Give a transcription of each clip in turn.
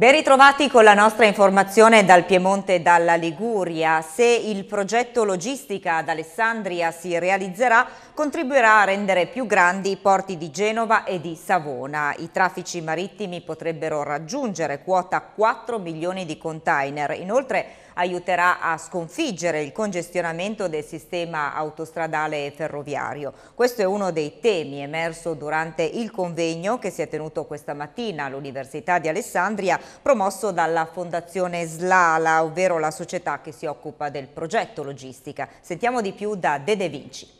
Ben ritrovati con la nostra informazione dal Piemonte e dalla Liguria. Se il progetto logistica ad Alessandria si realizzerà, contribuirà a rendere più grandi i porti di Genova e di Savona. I traffici marittimi potrebbero raggiungere quota 4 milioni di container. Inoltre, aiuterà a sconfiggere il congestionamento del sistema autostradale e ferroviario. Questo è uno dei temi emerso durante il convegno che si è tenuto questa mattina all'Università di Alessandria, promosso dalla Fondazione Slala, ovvero la società che si occupa del progetto logistica. Sentiamo di più da De De Vinci.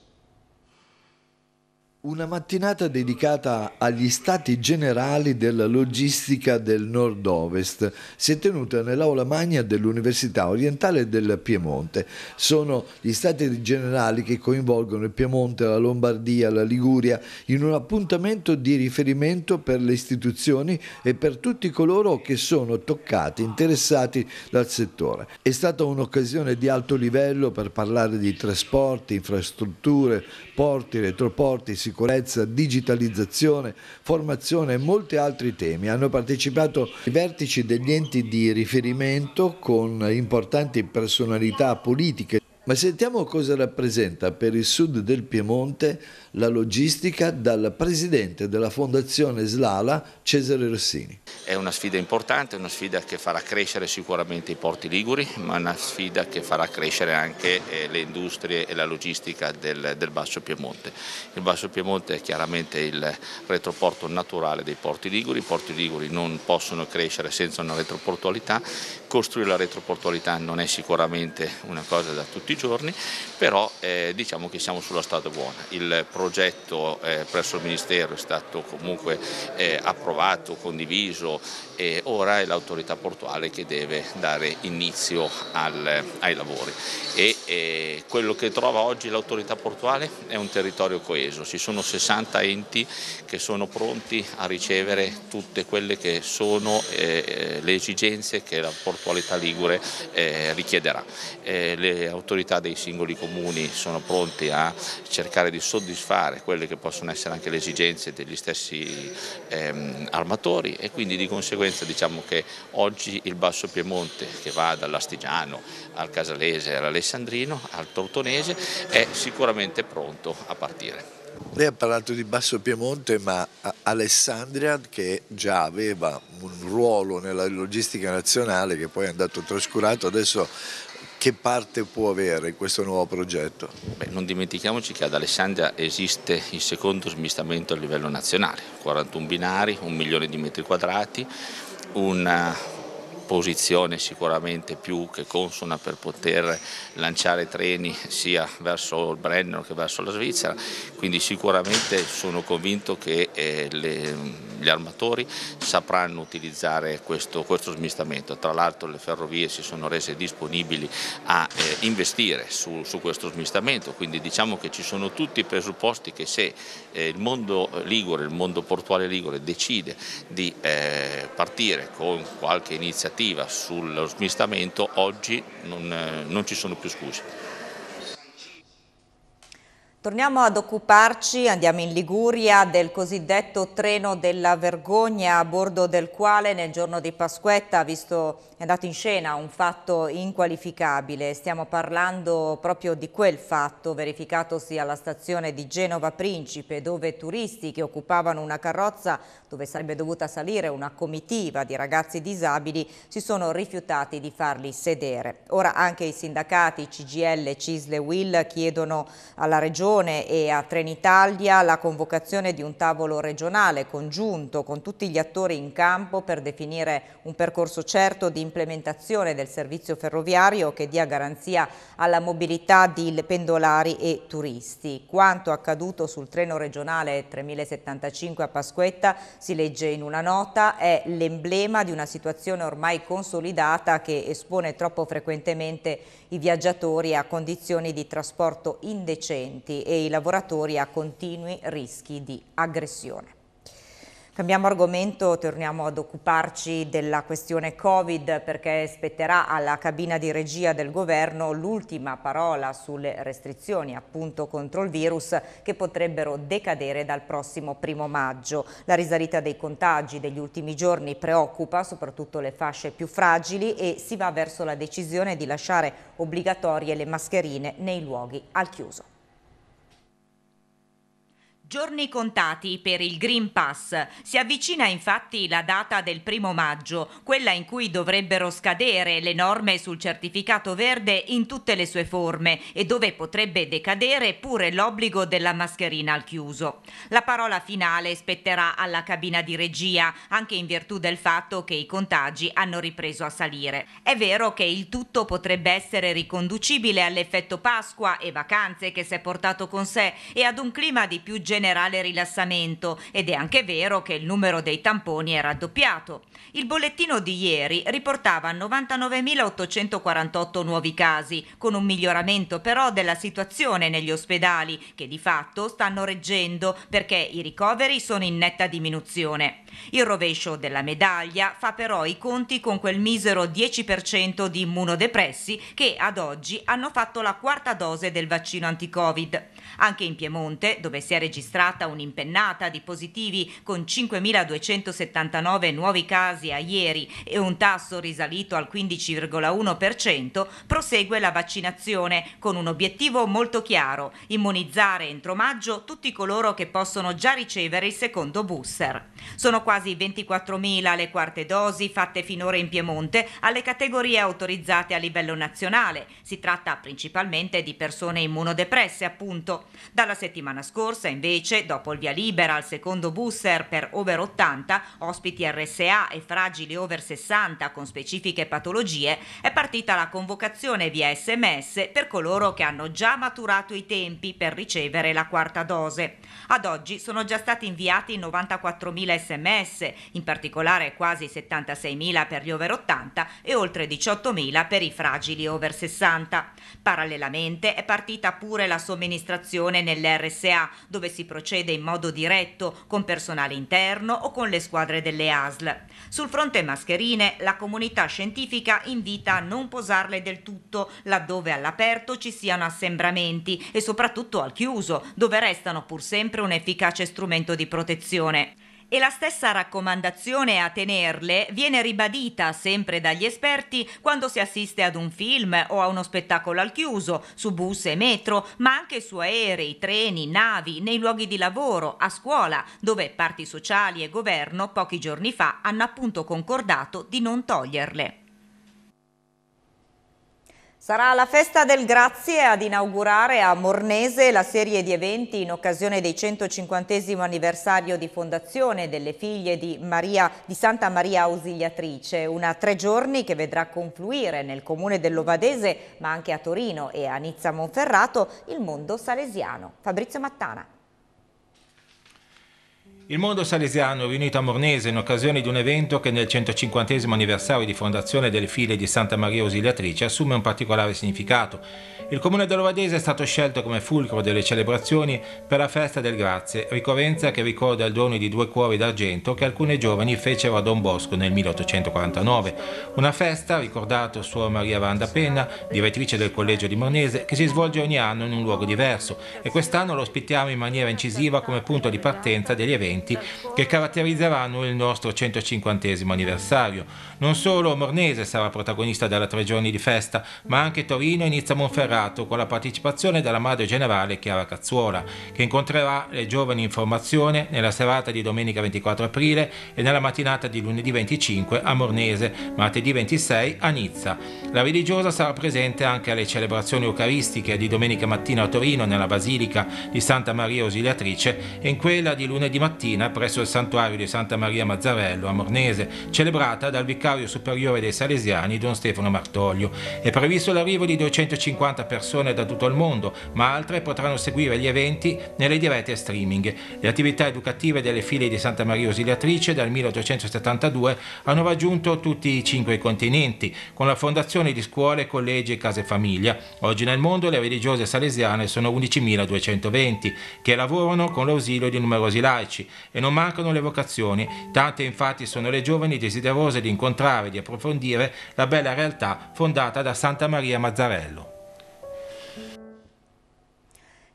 Una mattinata dedicata agli stati generali della logistica del nord-ovest si è tenuta nell'aula magna dell'Università Orientale del Piemonte. Sono gli stati generali che coinvolgono il Piemonte, la Lombardia, la Liguria in un appuntamento di riferimento per le istituzioni e per tutti coloro che sono toccati, interessati dal settore. È stata un'occasione di alto livello per parlare di trasporti, infrastrutture, porti, retroporti, sicurezza, digitalizzazione, formazione e molti altri temi. Hanno partecipato i vertici degli enti di riferimento con importanti personalità politiche. Ma sentiamo cosa rappresenta per il sud del Piemonte la logistica dal presidente della fondazione Slala, Cesare Rossini. È una sfida importante, una sfida che farà crescere sicuramente i porti liguri, ma una sfida che farà crescere anche eh, le industrie e la logistica del, del Basso Piemonte. Il Basso Piemonte è chiaramente il retroporto naturale dei porti liguri, i porti liguri non possono crescere senza una retroportualità, costruire la retroportualità non è sicuramente una cosa da tutti i giorni, però eh, diciamo che siamo sulla strada buona. Il progetto progetto eh, presso il Ministero è stato comunque eh, approvato, condiviso e ora è l'autorità portuale che deve dare inizio al, ai lavori. E, eh, quello che trova oggi l'autorità portuale è un territorio coeso, ci sono 60 enti che sono pronti a ricevere tutte quelle che sono eh, eh, le esigenze che la portualità ligure eh, richiederà. le autorità dei singoli comuni sono pronte a cercare di soddisfare soddisfare quelle che possono essere anche le esigenze degli stessi ehm, armatori e quindi di conseguenza diciamo che oggi il Basso Piemonte che va dall'Astigiano al Casalese, all'Alessandrino, al Tortonese è sicuramente pronto a partire. Lei ha parlato di Basso Piemonte, ma Alessandria, che già aveva un ruolo nella logistica nazionale, che poi è andato trascurato, adesso che parte può avere questo nuovo progetto? Beh, non dimentichiamoci che ad Alessandria esiste il secondo smistamento a livello nazionale, 41 binari, un milione di metri quadrati, una, posizione sicuramente più che consona per poter lanciare treni sia verso il Brenner che verso la Svizzera, quindi sicuramente sono convinto che eh, le, gli armatori sapranno utilizzare questo, questo smistamento, tra l'altro le ferrovie si sono rese disponibili a eh, investire su, su, questo smistamento, quindi diciamo che ci sono tutti i presupposti che se eh, il mondo ligure, il mondo portuale ligure decide di eh, partire con qualche iniziativa normativa sullo smistamento oggi non, eh, non ci sono più scuse. Torniamo ad occuparci, andiamo in Liguria, del cosiddetto treno della vergogna a bordo del quale nel giorno di Pasquetta visto, è andato in scena un fatto inqualificabile. Stiamo parlando proprio di quel fatto verificatosi alla stazione di Genova Principe dove turisti che occupavano una carrozza dove sarebbe dovuta salire una comitiva di ragazzi disabili si sono rifiutati di farli sedere. Ora anche i sindacati CGL, Cisle e Will chiedono alla Regione Regione e a Trenitalia la convocazione di un tavolo regionale congiunto con tutti gli attori in campo per definire un percorso certo di implementazione del servizio ferroviario che dia garanzia alla mobilità di pendolari e turisti. Quanto accaduto sul treno regionale 3075 a Pasquetta, si legge in una nota, è l'emblema di una situazione ormai consolidata che espone troppo frequentemente i viaggiatori a condizioni di trasporto indecenti e i lavoratori a continui rischi di aggressione. Cambiamo argomento, torniamo ad occuparci della questione Covid perché spetterà alla cabina di regia del governo l'ultima parola sulle restrizioni appunto contro il virus che potrebbero decadere dal prossimo primo maggio. La risalita dei contagi degli ultimi giorni preoccupa soprattutto le fasce più fragili e si va verso la decisione di lasciare obbligatorie le mascherine nei luoghi al chiuso. Giorni contati per il Green Pass. Si avvicina infatti la data del primo maggio, quella in cui dovrebbero scadere le norme sul certificato verde in tutte le sue forme e dove potrebbe decadere pure l'obbligo della mascherina al chiuso. La parola finale spetterà alla cabina di regia, anche in virtù del fatto che i contagi hanno ripreso a salire. È vero che il tutto potrebbe essere riconducibile all'effetto Pasqua e vacanze che si è portato con sé e ad un clima di più generale generale rilassamento ed è anche vero che il numero dei tamponi è raddoppiato. Il bollettino di ieri riportava 99.848 nuovi casi, con un miglioramento però della situazione negli ospedali, che di fatto stanno reggendo perché i ricoveri sono in netta diminuzione. Il rovescio della medaglia fa però i conti con quel misero 10% di immunodepressi che ad oggi hanno fatto la quarta dose del vaccino anti-Covid. Anche in Piemonte, dove si è registrato registrata un'impennata di positivi con 5.279 nuovi casi a ieri e un tasso risalito al 15,1%, prosegue la vaccinazione con un obiettivo molto chiaro, immunizzare entro maggio tutti coloro che possono già ricevere il secondo booster. Sono quasi 24.000 le quarte dosi fatte finora in Piemonte alle categorie autorizzate a livello nazionale. Si tratta principalmente di persone immunodepresse, appunto. Dalla settimana scorsa, invece, Invece, dopo il via libera al secondo booster per over 80, ospiti RSA e fragili over 60 con specifiche patologie, è partita la convocazione via sms per coloro che hanno già maturato i tempi per ricevere la quarta dose. Ad oggi sono già stati inviati 94.000 sms, in particolare quasi 76.000 per gli over 80 e oltre 18.000 per i fragili over 60. Parallelamente è partita pure la somministrazione nell'RSA, dove si procede in modo diretto con personale interno o con le squadre delle ASL. Sul fronte mascherine la comunità scientifica invita a non posarle del tutto laddove all'aperto ci siano assembramenti e soprattutto al chiuso dove restano pur sempre un efficace strumento di protezione. E la stessa raccomandazione a tenerle viene ribadita sempre dagli esperti quando si assiste ad un film o a uno spettacolo al chiuso, su bus e metro, ma anche su aerei, treni, navi, nei luoghi di lavoro, a scuola, dove parti sociali e governo pochi giorni fa hanno appunto concordato di non toglierle. Sarà la festa del grazie ad inaugurare a Mornese la serie di eventi in occasione del 150 anniversario di fondazione delle figlie di, Maria, di Santa Maria Ausiliatrice, una tre giorni che vedrà confluire nel comune dell'Ovadese ma anche a Torino e a Nizza Monferrato il mondo salesiano. Fabrizio Mattana. Il mondo salesiano è riunito a Mornese in occasione di un evento che nel 150 anniversario di fondazione delle file di Santa Maria Ausiliatrice assume un particolare significato. Il comune dell'Ovadese è stato scelto come fulcro delle celebrazioni per la festa del Grazie, ricorrenza che ricorda il dono di due cuori d'argento che alcune giovani fecero a Don Bosco nel 1849. Una festa, ricordato Suor Maria Vanda Penna, direttrice del collegio di Mornese, che si svolge ogni anno in un luogo diverso e quest'anno lo ospitiamo in maniera incisiva come punto di partenza degli eventi eventi che caratterizzeranno il nostro 150 anniversario. Non solo Mornese sarà protagonista della tre giorni di festa, ma anche Torino inizia Monferrato con la partecipazione della madre generale Chiara Cazzuola, che incontrerà le giovani in formazione nella serata di domenica 24 aprile e nella mattinata di lunedì 25 a Mornese, martedì 26 a Nizza. La religiosa sarà presente anche alle celebrazioni eucaristiche di domenica mattina a Torino nella Basilica di Santa Maria Osiliatrice e in quella di lunedì mattina mattina presso il santuario di Santa Maria Mazzarello a Mornese, celebrata dal vicario superiore dei Salesiani Don Stefano Martoglio. È previsto l'arrivo di 250 persone da tutto il mondo, ma altre potranno seguire gli eventi nelle dirette streaming. Le attività educative delle file di Santa Maria Ausiliatrice dal 1872 hanno raggiunto tutti i cinque continenti, con la fondazione di scuole, collegi e case famiglia. Oggi nel mondo le religiose salesiane sono 11.220, che lavorano con l'ausilio di numerosi laici e non mancano le vocazioni, tante infatti sono le giovani desiderose di incontrare e di approfondire la bella realtà fondata da Santa Maria Mazzarello.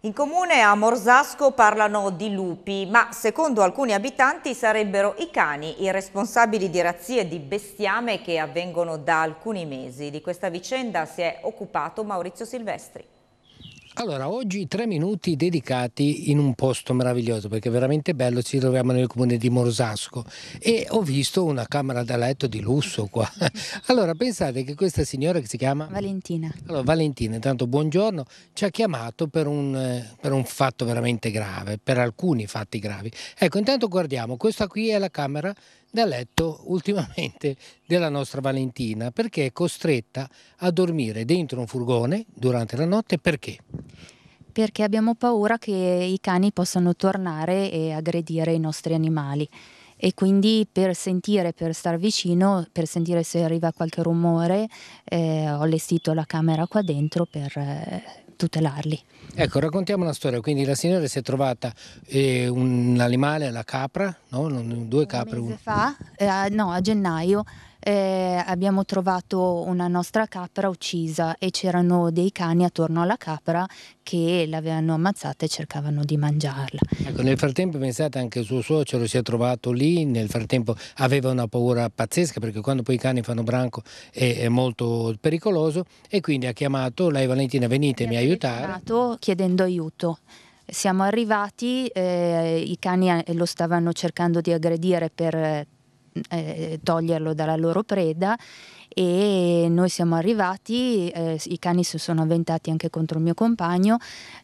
In comune a Morsasco parlano di lupi, ma secondo alcuni abitanti sarebbero i cani i responsabili di razzie di bestiame che avvengono da alcuni mesi. Di questa vicenda si è occupato Maurizio Silvestri. Allora, oggi tre minuti dedicati in un posto meraviglioso, perché è veramente bello, ci troviamo nel comune di Morsasco e ho visto una camera da letto di lusso qua. Allora, pensate che questa signora che si chiama? Valentina. Allora, Valentina, intanto buongiorno, ci ha chiamato per un, eh, per un fatto veramente grave, per alcuni fatti gravi. Ecco, intanto guardiamo, questa qui è la camera da letto ultimamente della nostra Valentina perché è costretta a dormire dentro un furgone durante la notte perché? Perché abbiamo paura che i cani possano tornare e aggredire i nostri animali e quindi per sentire, per star vicino, per sentire se arriva qualche rumore, eh, ho allestito la camera qua dentro per... Eh, tutelarli. Ecco, raccontiamo la storia, quindi la signora si è trovata eh, un animale, la capra, no? due capre. Un mese fa, eh, no, a gennaio, eh, abbiamo trovato una nostra capra uccisa e c'erano dei cani attorno alla capra che l'avevano ammazzata e cercavano di mangiarla. Ecco, nel frattempo pensate anche il suo suocero si è trovato lì, nel frattempo aveva una paura pazzesca perché quando poi i cani fanno branco è, è molto pericoloso e quindi ha chiamato lei Valentina venitemi a aiutare. Chiedendo aiuto siamo arrivati, eh, i cani eh, lo stavano cercando di aggredire per eh, toglierlo dalla loro preda e noi siamo arrivati, eh, i cani si sono avventati anche contro il mio compagno,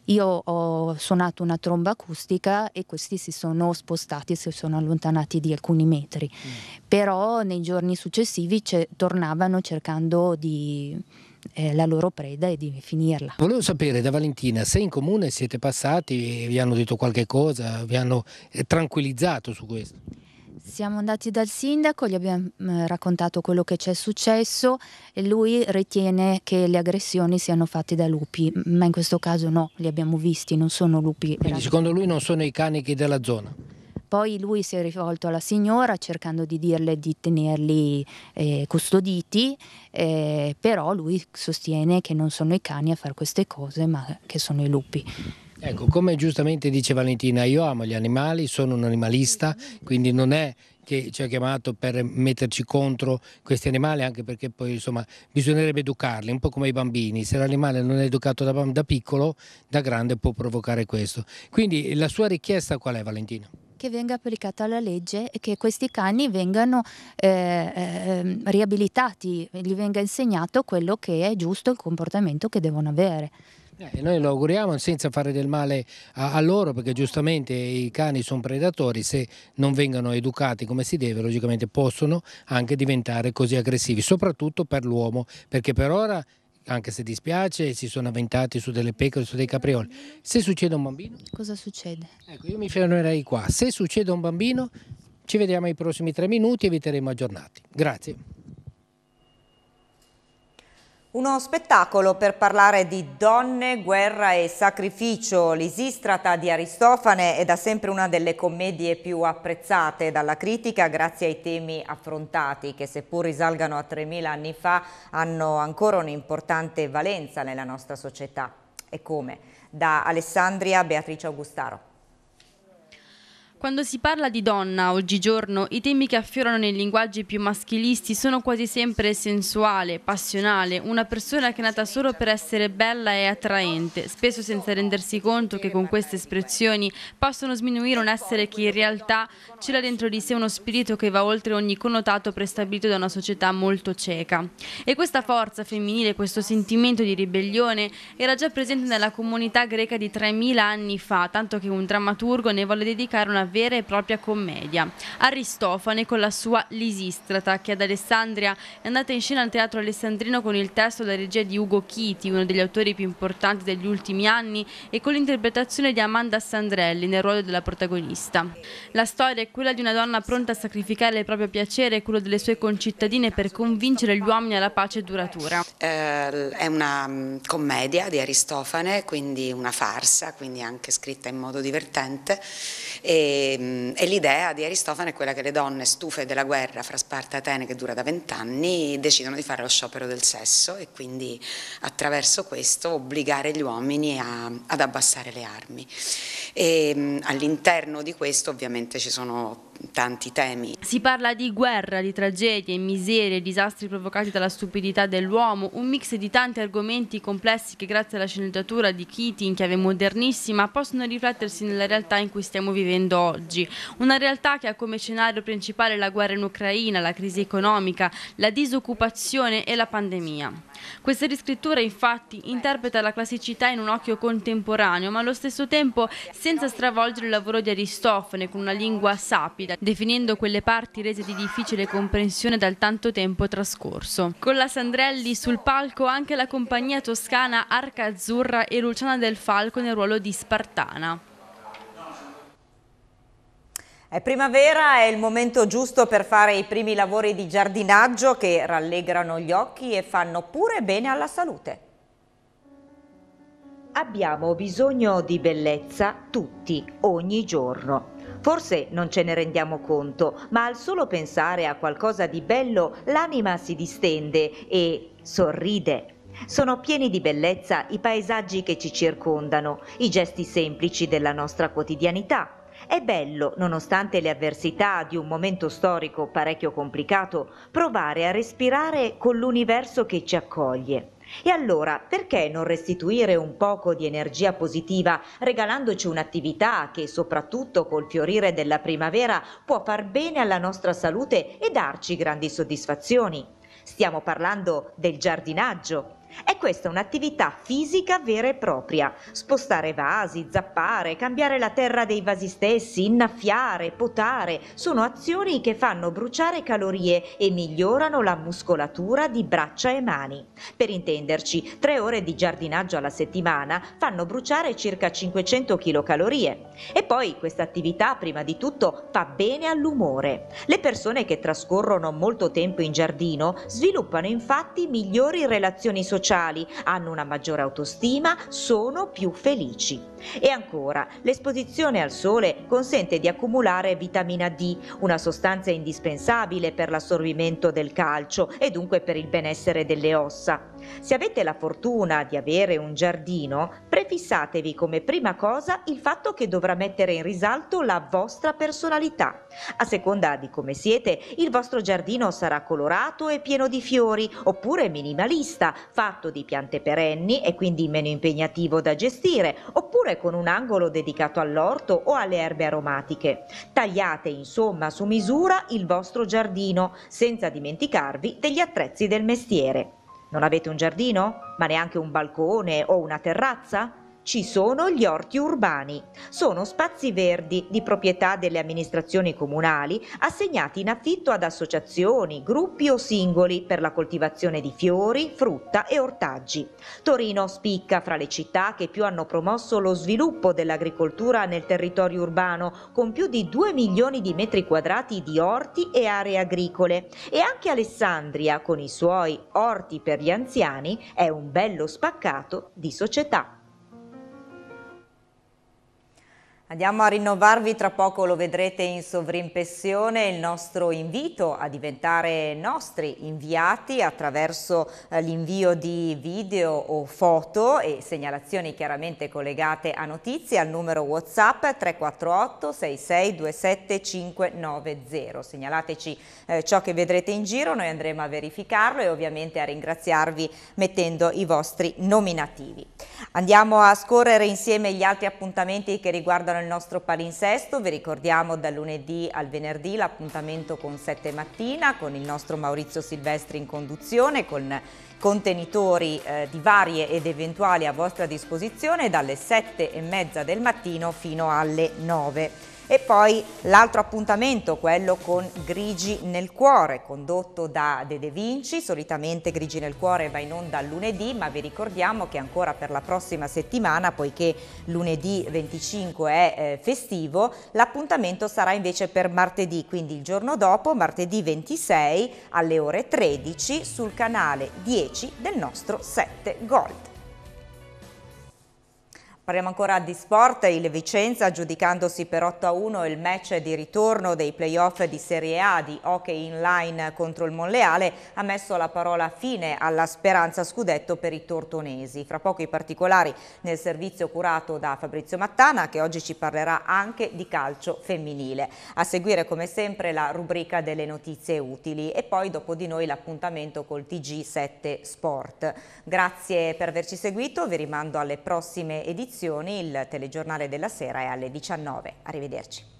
io ho suonato una tromba acustica e questi si sono spostati, si sono allontanati di alcuni metri, mm. però nei giorni successivi ce- tornavano cercando di, eh, la loro preda e di finirla. Volevo sapere da Valentina se in comune siete passati, vi hanno detto qualche cosa, vi hanno eh, tranquillizzato su questo. Siamo andati dal sindaco, gli abbiamo mm, raccontato quello che ci è successo e lui ritiene che le aggressioni siano fatte da lupi, ma in questo caso no, li abbiamo visti, non sono lupi. Quindi secondo lui non sono i canichi della zona? Poi lui si è rivolto alla signora cercando di dirle di tenerli eh, custoditi, eh, però lui sostiene che non sono i cani a fare queste cose, ma che sono i lupi. Ecco, come giustamente dice Valentina, io amo gli animali, sono un animalista, quindi non è che ci ha chiamato per metterci contro questi animali, anche perché poi insomma bisognerebbe educarli, un po' come i bambini, se l'animale non è educato da, da piccolo, da grande può provocare questo. Quindi la sua richiesta qual è Valentina? che venga applicata la legge e che questi cani vengano eh, eh, riabilitati, gli venga insegnato quello che è giusto, il comportamento che devono avere. Eh, noi lo auguriamo senza fare del male a, a loro perché giustamente i cani sono predatori, se non vengono educati come si deve logicamente possono anche diventare così aggressivi, soprattutto per l'uomo perché per ora anche se dispiace, si sono avventati su delle pecore, su dei caprioli. Se succede un bambino... Cosa succede? Ecco, io mi fermerei qua. Se succede un bambino, ci vediamo ai prossimi tre minuti e vi terremo aggiornati. Grazie. Uno spettacolo per parlare di donne, guerra e sacrificio. L'Isistrata di Aristofane è da sempre una delle commedie più apprezzate dalla critica grazie ai temi affrontati che seppur risalgano a 3.000 anni fa hanno ancora un'importante valenza nella nostra società. E come? Da Alessandria Beatrice Augustaro. Quando si parla di donna, oggigiorno, i temi che affiorano nei linguaggi più maschilisti sono quasi sempre sensuale, passionale, una persona che è nata solo per essere bella e attraente, spesso senza rendersi conto che con queste espressioni possono sminuire un essere che in realtà c'era dentro di sé uno spirito che va oltre ogni connotato prestabilito da una società molto cieca. E questa forza femminile, questo sentimento di ribellione era già presente nella comunità greca di 3000 anni fa, tanto che un drammaturgo ne volle dedicare una vera e propria commedia. Aristofane con la sua Lisistrata, che ad Alessandria è andata in scena al Teatro Alessandrino con il testo della regia di Ugo Chiti, uno degli autori più importanti degli ultimi anni, e con l'interpretazione di Amanda Sandrelli nel ruolo della protagonista. La storia è quella di una donna pronta a sacrificare il proprio piacere e quello delle sue concittadine per convincere gli uomini alla pace duratura. Eh, è una mm, commedia di Aristofane, quindi una farsa, quindi anche scritta in modo divertente. E Ehm, e, l'idea di Aristofane è quella che le donne stufe della guerra fra Sparta e Atene che dura da vent'anni decidono di fare lo sciopero del sesso e quindi attraverso questo obbligare gli uomini a, ad abbassare le armi e mm, all'interno di questo ovviamente ci sono tanti temi. Si parla di guerra, di tragedie, miserie, disastri provocati dalla stupidità dell'uomo, un mix di tanti argomenti complessi che grazie alla sceneggiatura di Kitty in chiave modernissima possono riflettersi nella realtà in cui stiamo vivendo oggi. Una realtà che ha come scenario principale la guerra in Ucraina, la crisi economica, la disoccupazione e la pandemia. Questa riscrittura infatti interpreta la classicità in un occhio contemporaneo, ma allo stesso tempo senza stravolgere il lavoro di Aristofane con una lingua sapida, definendo quelle parti rese di difficile comprensione dal tanto tempo trascorso. Con la Sandrelli sul palco anche la compagnia toscana Arca Azzurra e Luciana Del Falco nel ruolo di Spartana. È primavera, è il momento giusto per fare i primi lavori di giardinaggio che rallegrano gli occhi e fanno pure bene alla salute. Abbiamo bisogno di bellezza tutti, ogni giorno. Forse non ce ne rendiamo conto, ma al solo pensare a qualcosa di bello l'anima si distende e sorride. Sono pieni di bellezza i paesaggi che ci circondano, i gesti semplici della nostra quotidianità, è bello, nonostante le avversità di un momento storico parecchio complicato, provare a respirare con l'universo che ci accoglie. E allora perché non restituire un poco di energia positiva regalandoci un'attività che soprattutto col fiorire della primavera può far bene alla nostra salute e darci grandi soddisfazioni? Stiamo parlando del giardinaggio, è questa un'attività fisica vera e propria. Spostare vasi, zappare, cambiare la terra dei vasi stessi, innaffiare, potare, sono azioni che fanno bruciare calorie e migliorano la muscolatura di braccia e mani. Per intenderci, tre ore di giardinaggio alla settimana fanno bruciare circa 500 kcal. E poi questa attività, prima di tutto, fa bene all'umore. Le persone che trascorrono molto tempo in giardino sviluppano infatti migliori relazioni sociali sociali, hanno una maggiore autostima, sono più felici. E ancora, l'esposizione al sole consente di accumulare vitamina D, una sostanza indispensabile per l'assorbimento del calcio e dunque per il benessere delle ossa. Se avete la fortuna di avere un giardino, prefissatevi come prima cosa il fatto che dovrà mettere in risalto la vostra personalità. A seconda di come siete, il vostro giardino sarà colorato e pieno di fiori, oppure minimalista, fatto di piante perenni e quindi meno impegnativo da gestire, oppure con un angolo dedicato all'orto o alle erbe aromatiche. Tagliate insomma su misura il vostro giardino, senza dimenticarvi degli attrezzi del mestiere. Non avete un giardino? Ma neanche un balcone o una terrazza? ci sono gli orti urbani. Sono spazi verdi di proprietà delle amministrazioni comunali assegnati in affitto ad associazioni, gruppi o singoli per la coltivazione di fiori, frutta e ortaggi. Torino spicca fra le città che più hanno promosso lo sviluppo dell'agricoltura nel territorio urbano, con più di 2 milioni di metri quadrati di orti e aree agricole. E anche Alessandria, con i suoi orti per gli anziani, è un bello spaccato di società. Andiamo a rinnovarvi, tra poco lo vedrete in sovrimpressione, il nostro invito a diventare nostri inviati attraverso eh, l'invio di video o foto e segnalazioni chiaramente collegate a notizie al numero Whatsapp 348 66 27 590. Segnalateci eh, ciò che vedrete in giro, noi andremo a verificarlo e ovviamente a ringraziarvi mettendo i vostri nominativi. Andiamo a scorrere insieme gli altri appuntamenti che riguardano il nostro palinsesto, vi ricordiamo dal lunedì al venerdì l'appuntamento con 7 mattina con il nostro Maurizio Silvestri in conduzione con contenitori eh, di varie ed eventuali a vostra disposizione dalle 7 e mezza del mattino fino alle 9. E poi l'altro appuntamento, quello con Grigi nel cuore, condotto da De De Vinci, solitamente Grigi nel cuore va in onda lunedì, ma vi ricordiamo che ancora per la prossima settimana, poiché lunedì 25 è eh, festivo, l'appuntamento sarà invece per martedì, quindi il giorno dopo, martedì 26 alle ore 13 sul canale 10 del nostro 7 Gold. Parliamo ancora di sport, il Vicenza giudicandosi per 8-1 il match di ritorno dei playoff di Serie A di hockey in line contro il Monleale ha messo la parola fine alla speranza scudetto per i tortonesi. Fra poco i particolari nel servizio curato da Fabrizio Mattana che oggi ci parlerà anche di calcio femminile. A seguire come sempre la rubrica delle notizie utili e poi dopo di noi l'appuntamento col TG7 Sport. Grazie per averci seguito, vi rimando alle prossime edizioni redazione, il telegiornale della sera è alle 19. Arrivederci.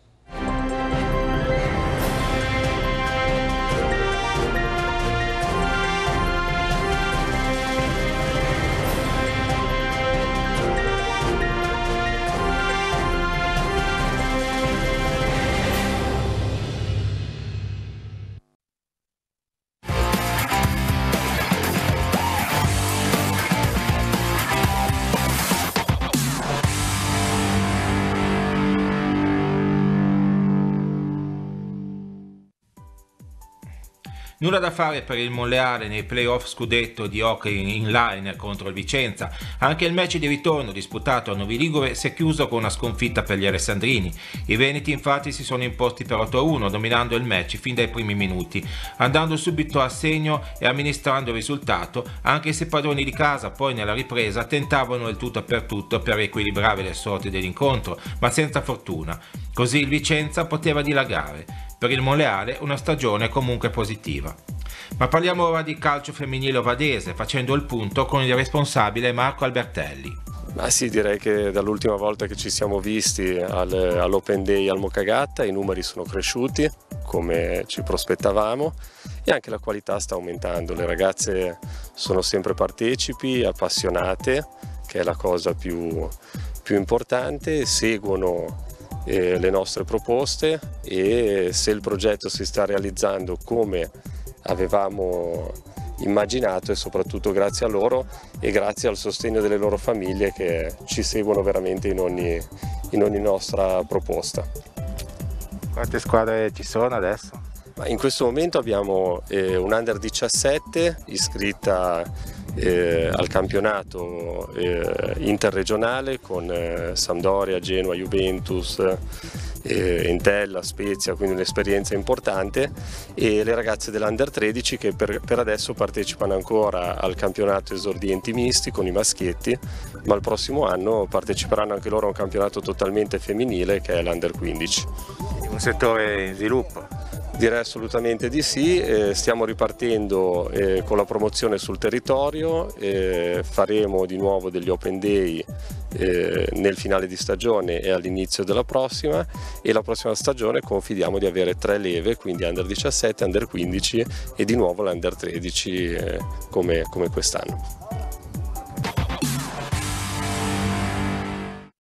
Nulla da fare per il Molleare nei playoff scudetto di hockey in line contro il Vicenza. Anche il match di ritorno disputato a Novi Ligure si è chiuso con una sconfitta per gli alessandrini. I veneti infatti si sono imposti per 8-1 dominando il match fin dai primi minuti, andando subito a segno e amministrando il risultato anche se i padroni di casa poi nella ripresa tentavano il tutto per tutto per equilibrare le sorti dell'incontro ma senza fortuna. Così il Vicenza poteva dilagare per il Monreale una stagione comunque positiva. Ma parliamo ora di calcio femminile ovadese, facendo il punto con il responsabile Marco Albertelli. Ma sì, direi che dall'ultima volta che ci siamo visti all'Open Day al Mocagatta i numeri sono cresciuti come ci prospettavamo e anche la qualità sta aumentando. Le ragazze sono sempre partecipi, appassionate, che è la cosa più, più importante, seguono eh, le nostre proposte e se il progetto si sta realizzando come avevamo immaginato e soprattutto grazie a loro e grazie al sostegno delle loro famiglie che ci seguono veramente in ogni, in ogni nostra proposta. Quante squadre ci sono adesso? In questo momento abbiamo eh, un under 17 iscritta eh, al campionato eh, interregionale con eh, Sampdoria, Genoa, Juventus, eh, Entella, Spezia, quindi un'esperienza importante e le ragazze dell'Under 13 che per, per, adesso partecipano ancora al campionato esordienti misti con i maschietti, ma il prossimo anno parteciperanno anche loro a un campionato totalmente femminile che è l'Under 15. Un settore in sviluppo, Direi assolutamente di sì, eh, stiamo ripartendo eh, con la promozione sul territorio, eh, faremo di nuovo degli open day eh, nel finale di stagione e all'inizio della prossima e la prossima stagione confidiamo di avere tre leve, quindi under 17, under 15 e di nuovo l'under 13 eh, come, come quest'anno.